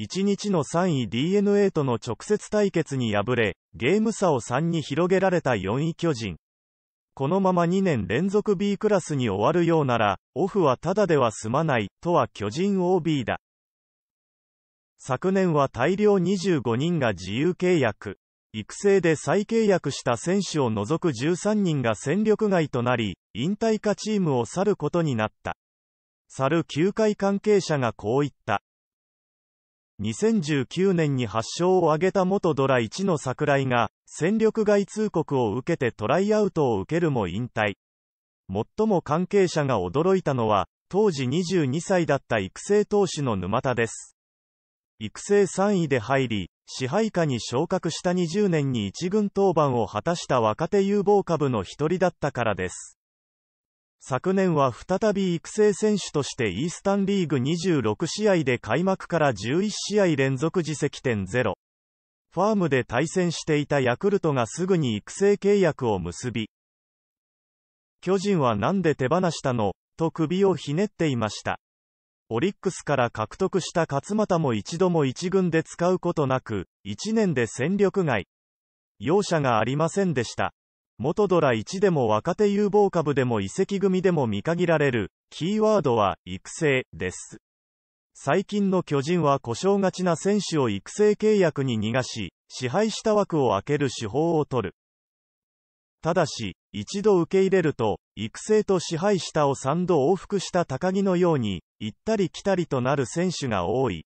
1日の3位 DNA との直接対決に敗れ、ゲーム差を3に広げられた4位巨人。このまま2年連続 B クラスに終わるようなら、オフはただでは済まない、とは巨人 OB だ。昨年は大量25人が自由契約。育成で再契約した選手を除く13人が戦力外となり、引退かチームを去ることになった。去る球界関係者がこう言った。2019年に発症を挙げた元ドラ1の桜井が、戦力外通告を受けてトライアウトを受けるも引退。最も関係者が驚いたのは、当時22歳だった育成投手の沼田です。育成3位で入り、支配下に昇格した20年に1軍登板を果たした若手有望株の一人だったからです。昨年は再び育成選手としてイースタンリーグ26試合で開幕から11試合連続自責点ゼロ。ファームで対戦していたヤクルトがすぐに育成契約を結び、巨人はなんで手放したのと首をひねっていました。オリックスから獲得した勝俣も一度も一軍で使うことなく、1年で戦力外。容赦がありませんでした。元ドラ1でも若手有望株でも移籍組でも見限られる、キーワードは、育成、です。最近の巨人は故障がちな選手を育成契約に逃がし、支配した枠を空ける手法を取る。ただし、一度受け入れると、育成と支配下を3度往復した高木のように、行ったり来たりとなる選手が多い。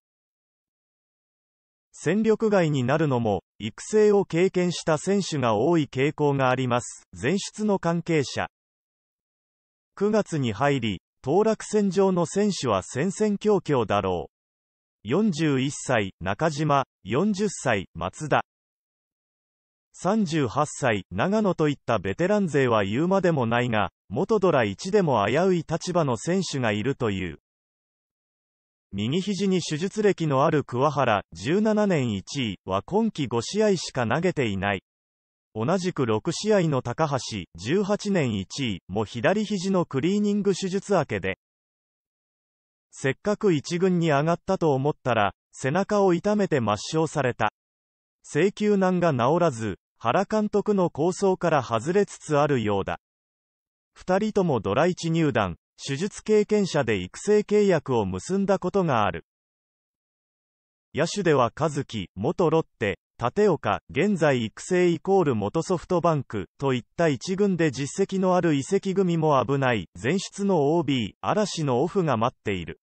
戦力外になるのも、育成を経験した選手が多い傾向があります。前出の関係者。9月に入り、当落戦場の選手は戦々恐々だろう。41歳、中島、40歳、松田。38歳、長野といったベテラン勢は言うまでもないが、元ドラ1でも危うい立場の選手がいるという。右肘に手術歴のある桑原、17年1位は今季5試合しか投げていない。同じく6試合の高橋、18年1位も左肘のクリーニング手術明けで。せっかく1軍に上がったと思ったら、背中を痛めて抹消された。請求難が治らず、原監督の構想から外れつつあるようだ。二人ともドラ1入団、手術経験者で育成契約を結んだことがある。野手では和樹、元ロッテ、立岡、現在育成イコール元ソフトバンク、といった一軍で実績のある移籍組も危ない、前出の OB、嵐のオフが待っている。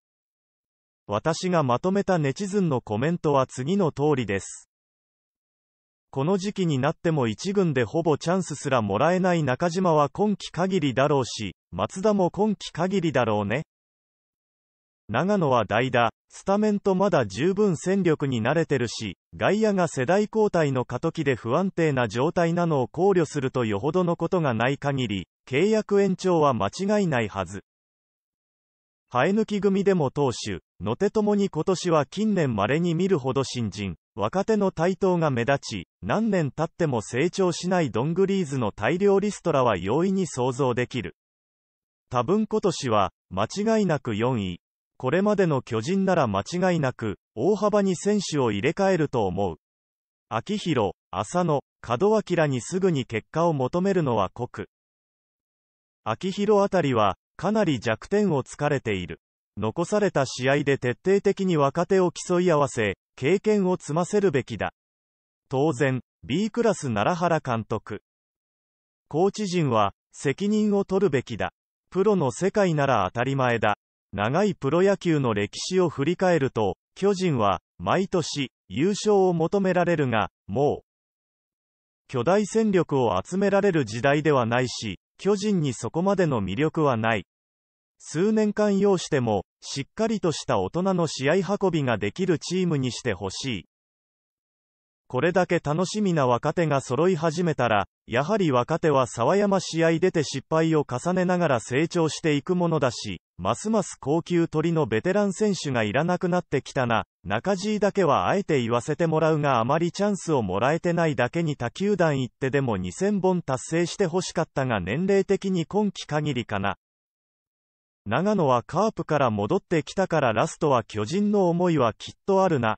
私がまとめたネチズンのコメントは次の通りです。この時期になっても1軍でほぼチャンスすらもらえない中島は今季限りだろうし、松田も今季限りだろうね。長野は代打、スタメンとまだ十分戦力に慣れてるし、外野が世代交代の過渡期で不安定な状態なのを考慮するとよほどのことがない限り、契約延長は間違いないはず。生え抜き組でも投手、野手ともに今年は近年稀に見るほど新人、若手の台頭が目立ち、何年経っても成長しないドングリーズの大量リストラは容易に想像できる。多分今年は、間違いなく4位。これまでの巨人なら間違いなく、大幅に選手を入れ替えると思う。秋広、浅野、門脇らにすぐに結果を求めるのは酷。秋広あたりは、かなり弱点をつかれている。残された試合で徹底的に若手を競い合わせ、経験を積ませるべきだ。当然、B クラス奈良原監督。コーチ陣は、責任を取るべきだ。プロの世界なら当たり前だ。長いプロ野球の歴史を振り返ると、巨人は、毎年、優勝を求められるが、もう、巨大戦力を集められる時代ではないし、巨人にそこまでの魅力はない。数年間要しても、しっかりとした大人の試合運びができるチームにしてほしい。これだけ楽しみな若手が揃い始めたら、やはり若手は沢山試合出て失敗を重ねながら成長していくものだし、ますます高級鳥のベテラン選手がいらなくなってきたな、中地だけはあえて言わせてもらうがあまりチャンスをもらえてないだけに他球団行ってでも2000本達成してほしかったが年齢的に今季限りかな。長野はカープから戻ってきたからラストは巨人の思いはきっとあるな。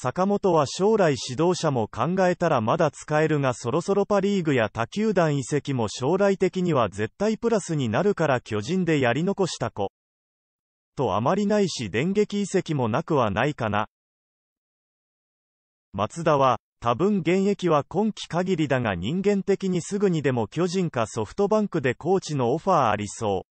坂本は将来指導者も考えたらまだ使えるがそろそろパリーグや他球団移籍も将来的には絶対プラスになるから巨人でやり残した子。とあまりないし電撃移籍もなくはないかな。松田は、多分現役は今季限りだが人間的にすぐにでも巨人かソフトバンクでコーチのオファーありそう。